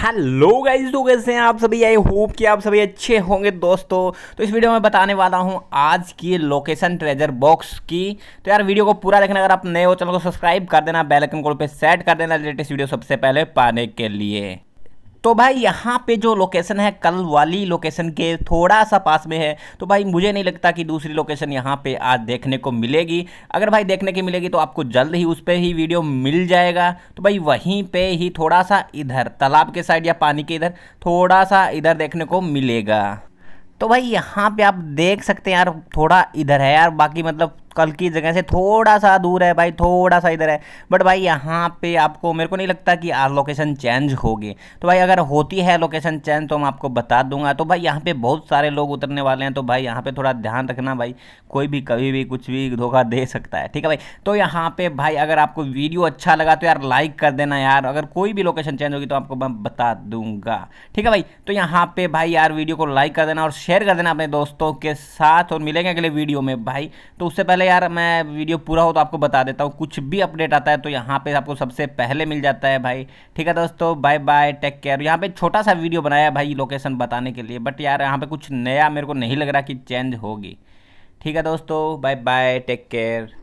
hello guys तो कैसे हैं आप सभी आई होप कि आप सभी अच्छे होंगे दोस्तों तो इस वीडियो में बताने वाला हूं आज की लोकेशन ट्रेजर बॉक्स की तो यार वीडियो को पूरा देखना अगर आप नए हो चैनल को सब्सक्राइब कर देना बेल आइकन को पे सेट कर देना लेटेस्ट वीडियो सबसे पहले पाने के लिए तो भाई यहाँ पे जो लोकेशन है कल वाली लोकेशन के थोड़ा सा पास में है तो भाई मुझे नहीं लगता कि दूसरी लोकेशन यहाँ पे आज देखने को मिलेगी अगर भाई देखने की मिलेगी तो आपको जल्द ही उस पर ही वीडियो मिल जाएगा तो भाई वहीं पे ही थोड़ा सा इधर तालाब के साइड या पानी के इधर थोड़ा सा इधर देखने को मिलेगा तो भाई यहाँ पे आप देख सकते हैं यार थोड़ा इधर है यार बाकी मतलब कल की जगह से थोड़ा सा दूर है भाई थोड़ा सा इधर है बट भाई यहाँ पे आपको मेरे को नहीं लगता कि यार लोकेशन चेंज होगी तो भाई अगर होती है लोकेशन चेंज तो मैं आपको बता दूंगा तो भाई यहाँ पे बहुत सारे लोग उतरने वाले हैं तो भाई यहाँ पे थोड़ा ध्यान रखना भाई कोई भी कभी भी कुछ भी धोखा दे सकता है ठीक है भाई तो यहाँ पे भाई अगर आपको वीडियो अच्छा लगा तो यार लाइक कर देना यार अगर कोई भी लोकेशन चेंज होगी तो आपको मैं बता दूंगा ठीक है भाई तो यहाँ पे भाई यार वीडियो को लाइक कर देना और शेयर कर देना अपने दोस्तों के साथ और मिलेंगे अगले वीडियो में भाई तो उससे पहले यार मैं वीडियो पूरा हो तो आपको बता देता हूँ कुछ भी अपडेट आता है तो यहाँ पे आपको सबसे पहले मिल जाता है भाई ठीक है दोस्तों बाय बाय टेक केयर यहाँ पे छोटा सा वीडियो बनाया भाई लोकेशन बताने के लिए बट यार यहाँ पे कुछ नया मेरे को नहीं लग रहा कि चेंज होगी ठीक है दोस्तों बाय बाय टेक केयर